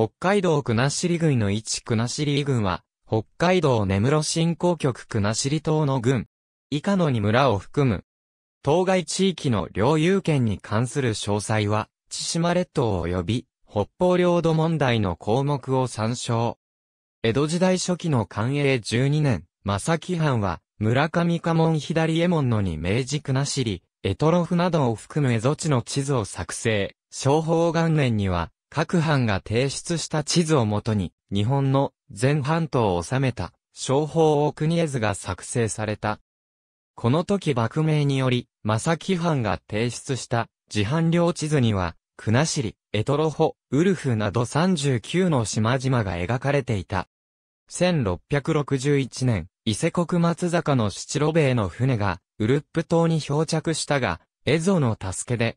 北海道国後郡の一国後郡は、北海道根室振興局国後島の郡、以下の二村を含む、当該地域の領有権に関する詳細は、千島列島及び、北方領土問題の項目を参照。江戸時代初期の寛永12年、正木藩は、村上家門左衛門のに明治国後、エトロフなどを含む蝦夷地の地図を作成。昭法元年には、各藩が提出した地図をもとに、日本の全半島を治めた、商法を国絵図が作成された。この時幕名により、正木藩が提出した自販領地図には、国後、エトロホ、ウルフなど39の島々が描かれていた。1661年、伊勢国松坂の七路衛の船が、ウルップ島に漂着したが、エゾの助けで、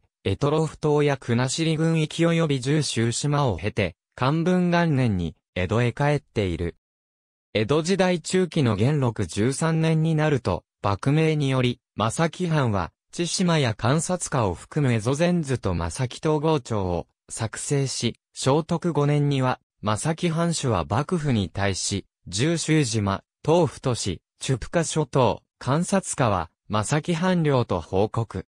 ロフ島や国後郡域及び十州島を経て、漢文元年に江戸へ帰っている。江戸時代中期の元禄13年になると、幕名により、正木藩は、千島や観察家を含むエゾゼンズと正木統合庁を作成し、聖徳5年には、正木藩主は幕府に対し、十州島、東府都市、チュプカ諸島、観察家は、正木藩領と報告。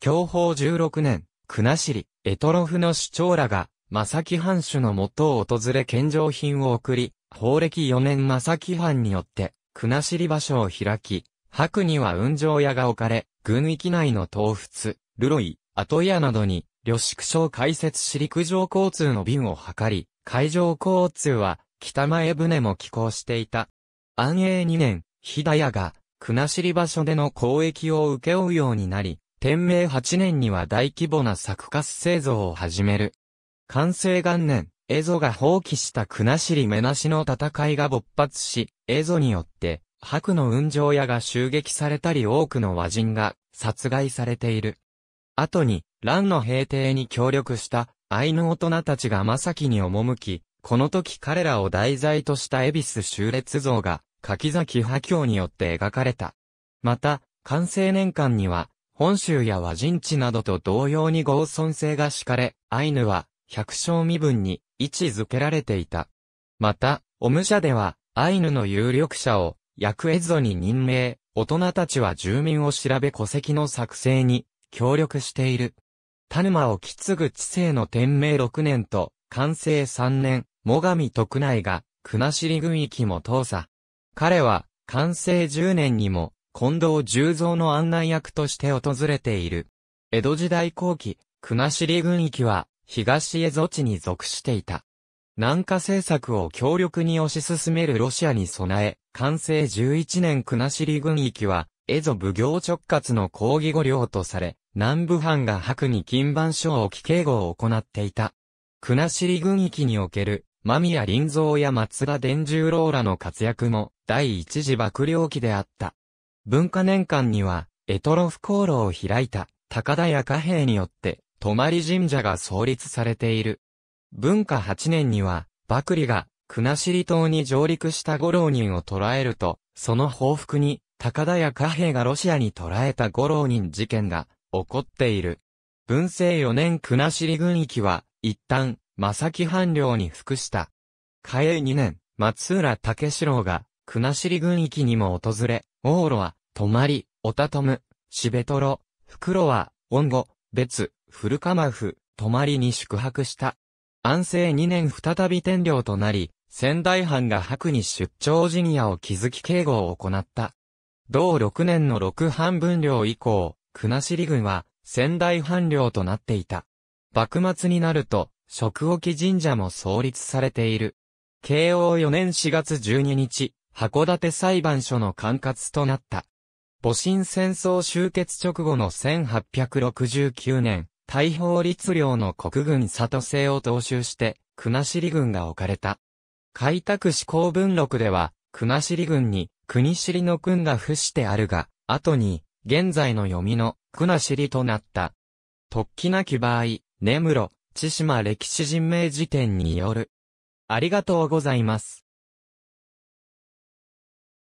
享保16年、国後、エトロフの首長らが、正木藩主の元を訪れ献上品を送り、法暦4年正木藩によって、国後場所を開き、白には雲上屋が置かれ、軍域内の東仏、ルロイ、後屋などに、旅宿所を開設し陸上交通の便を図り、海上交通は、北前船も寄港していた。安永2年、日田屋が、国後場所での交易を請け負うようになり、天明8年には大規模な作家製造を始める。完成元年、エゾが放棄した国り目なしの戦いが勃発し、エゾによって、白の雲上屋が襲撃されたり多くの和人が殺害されている。後に、乱の平定に協力した愛の大人たちが正きに赴き、この時彼らを題材とした恵比寿修列像が柿崎波教によって描かれた。また、完成年間には、本州や和人地などと同様に合村性が敷かれ、アイヌは、百姓身分に位置づけられていた。また、オム社では、アイヌの有力者を、役越ゾに任命、大人たちは住民を調べ戸籍の作成に、協力している。田沼を継ぐ知性の天明6年と、完成3年、最上徳内が、国後郡域も通さ。彼は、完成10年にも、近藤十三の案内役として訪れている。江戸時代後期、国後郡域は、東江戸地に属していた。南下政策を強力に推し進めるロシアに備え、完成11年国後郡域は、蝦夷奉行直轄の抗議御領とされ、南部藩が白に金番書を置き警護を行っていた。国後郡域における、間宮林蔵や松田伝十郎らの活躍も、第一次幕僚期であった。文化年間には、エトロフ航路を開いた、高田屋貨幣によって、泊神社が創立されている。文化8年には、幕里が、国後島に上陸した五郎人を捕らえると、その報復に、高田屋貨幣がロシアに捕らえた五郎人事件が、起こっている。文政4年国後軍域は、一旦、正木藩領に服した。嘉永2年、松浦武四郎が、国後軍域にも訪れ、往路は、泊まり、おたとむ、しべとろ、袋は、んご、別、古釜府、泊まりに宿泊した。安政2年再び天領となり、仙台藩が白に出張陣屋を築き警護を行った。同6年の六半分領以降、国後軍は仙台藩領となっていた。幕末になると、職沖神社も創立されている。慶応4年4月12日、函館裁判所の管轄となった。戊辰戦争終結直後の1869年、大砲律領の国軍里製を踏襲して、国尻軍が置かれた。開拓志向文録では、国尻軍に、国尻の軍が付してあるが、後に、現在の読みの、国尻となった。突起なき場合、根室、千島歴史人名辞典による。ありがとうございます。